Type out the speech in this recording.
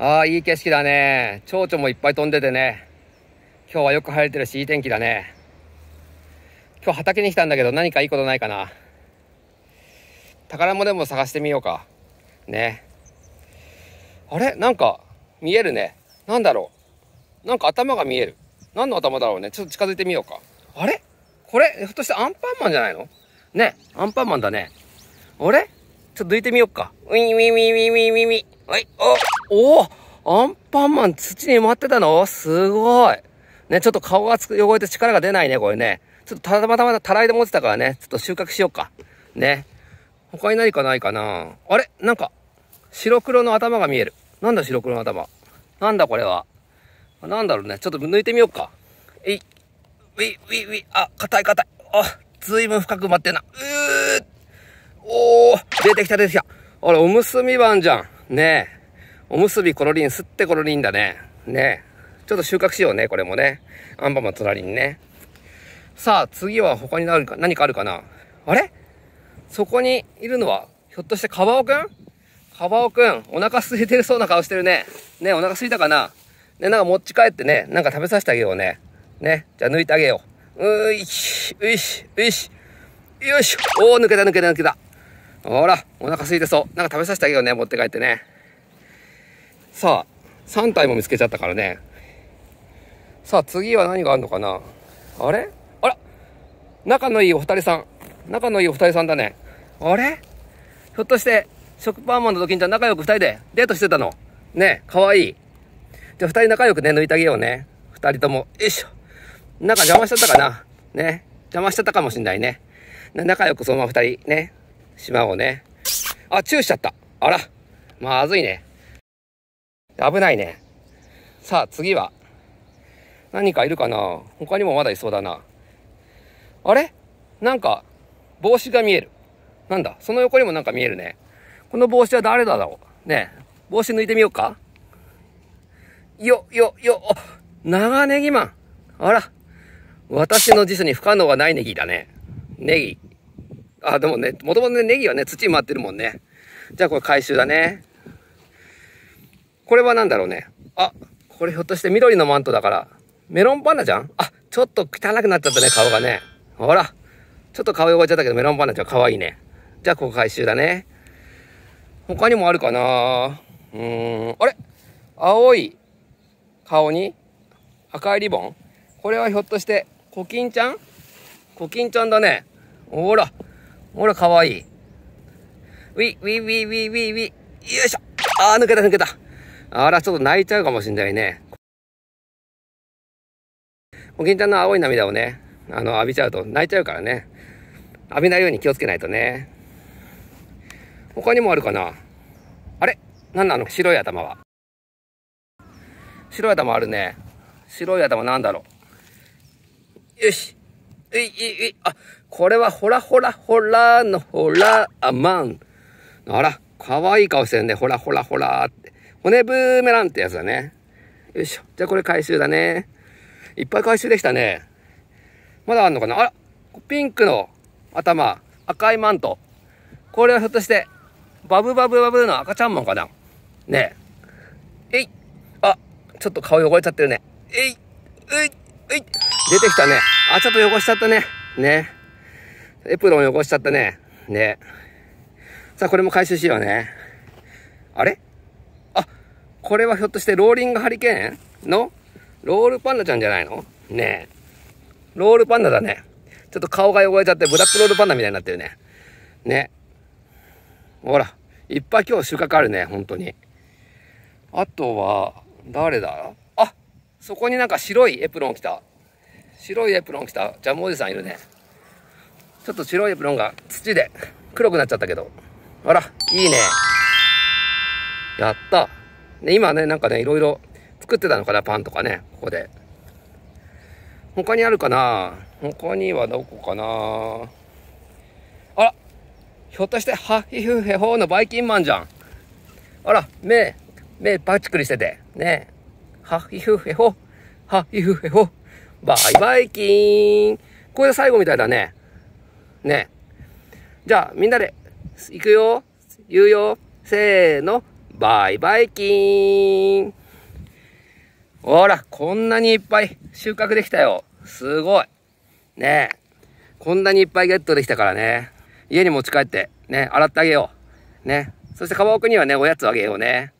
ああ、いい景色だね。蝶々もいっぱい飛んでてね。今日はよく晴れてるし、いい天気だね。今日畑に来たんだけど、何かいいことないかな。宝物でも探してみようか。ね。あれなんか、見えるね。なんだろう。なんか頭が見える。何の頭だろうね。ちょっと近づいてみようか。あれこれ、ひょっとしてアンパンマンじゃないのね、アンパンマンだね。あれちょっと抜いてみようか。ウィンウィンウィンウィンウィンウィンウィン。はい、お、おアンパンマン土に埋まってたのすごい。ね、ちょっと顔が汚れて力が出ないね、これね。ちょっとたまたまたらいで持ってたからね、ちょっと収穫しようか。ね。他に何かないかなあれなんか、白黒の頭が見える。なんだ白黒の頭。なんだこれは。なんだろうね。ちょっと抜いてみようか。えい、うい、うい、うい、あ、硬い硬い。あ、ずいぶん深く埋まってんな。うーおー、出てきた出てきた。あれ、おむすび版じゃん。ねえ。おむすびコロリン、すってコロリンだね。ねえ。ちょっと収穫しようね、これもね。アンパンマン隣にね。さあ、次は他になるか、何かあるかなあれそこにいるのは、ひょっとしてカバオくんカバオくん、お腹空いてるそうな顔してるね。ねえ、お腹空いたかなね、なんか持ち帰ってね、なんか食べさせてあげようね。ね、じゃあ抜いてあげよう。うーいし、ういし、ういし。よし、おー、抜けた抜けた抜けた。ほら、お腹空いてそう。なんか食べさせてあげようね、持って帰ってね。さあ、3体も見つけちゃったからね。さあ、次は何があるのかなあれあら仲のいいお二人さん。仲のいいお二人さんだね。あれひょっとして、食パンマンとドキンちゃん仲良く二人でデートしてたのねえ、かわいい。じゃあ二人仲良くね、抜いてあげようね。二人とも。よいしょ。なんか邪魔しちゃったかなね。邪魔しちゃったかもしんないね。仲良くそのまま二人、ね。しおうね。あ、チューしちゃった。あら。まずいね。危ないね。さあ、次は。何かいるかな他にもまだいそうだな。あれなんか、帽子が見える。なんだその横にもなんか見えるね。この帽子は誰だろうね帽子抜いてみようかよ、よ、よ、長ネギマン。あら。私の辞書に不可能はないネギだね。ネギ。あ、でもね、もともとね、ネギはね、土に回ってるもんね。じゃあこれ回収だね。これは何だろうね。あ、これひょっとして緑のマントだから、メロンパンナじゃんあ、ちょっと汚くなっちゃったね、顔がね。ほら、ちょっと顔汚れちゃったけどメロンパンナちゃん可愛いね。じゃあここ回収だね。他にもあるかなうーん、あれ青い顔に赤いリボンこれはひょっとして、コキンちゃんコキンちゃんだね。ほら、ほら、かわいい。ウィ、ウィ、ウィ、ウィ、ウィ、ウィ。よいしょ。ああ、抜けた、抜けた。あら、ちょっと泣いちゃうかもしんないね。お銀ちゃんの青い涙をね、あの、浴びちゃうと泣いちゃうからね。浴びないように気をつけないとね。他にもあるかなあれ何なの白い頭は。白い頭あるね。白い頭なんだろう。よし。えい、えい、あ、これはほらほらほらのほら、あ、まん。あら、かわいい顔してるね。ほらほらほらって。骨ブーメランってやつだね。よいしょ。じゃあこれ回収だね。いっぱい回収できたね。まだあんのかなあら、ピンクの頭、赤いマント。これはひょっとして、バブバブバブの赤ちゃんマンかなねえ。えいあ、ちょっと顔汚れちゃってるね。えいえいえい出てきたね。あ、ちょっと汚しちゃったね。ね。エプロン汚しちゃったね。ね。さあ、これも回収しようね。あれあ、これはひょっとしてローリングハリケーンのロールパンダちゃんじゃないのねえ。ロールパンダだね。ちょっと顔が汚れちゃってブラックロールパンダみたいになってるね。ね。ほら、いっぱい今日収穫あるね、本当に。あとは、誰だあ、そこになんか白いエプロン来た。白いエプロン着たジャムおじさんいるね。ちょっと白いエプロンが土で黒くなっちゃったけど。あら、いいね。やった。ね、今ね、なんかね、いろいろ作ってたのかな、パンとかね、ここで。他にあるかな他にはどこかなあら、ひょっとして、ハヒフヘホーのバイキンマンじゃん。あら、目、目パチクリしてて。ねハヒフヘホ、ハヒフヘホ。バイバイキーン。これで最後みたいだね。ね。じゃあ、みんなで、行くよ。言うよ。せーの。バイバイキーン。ほら、こんなにいっぱい収穫できたよ。すごい。ねえ。こんなにいっぱいゲットできたからね。家に持ち帰って、ね、洗ってあげよう。ね。そして、川奥にはね、おやつあげようね。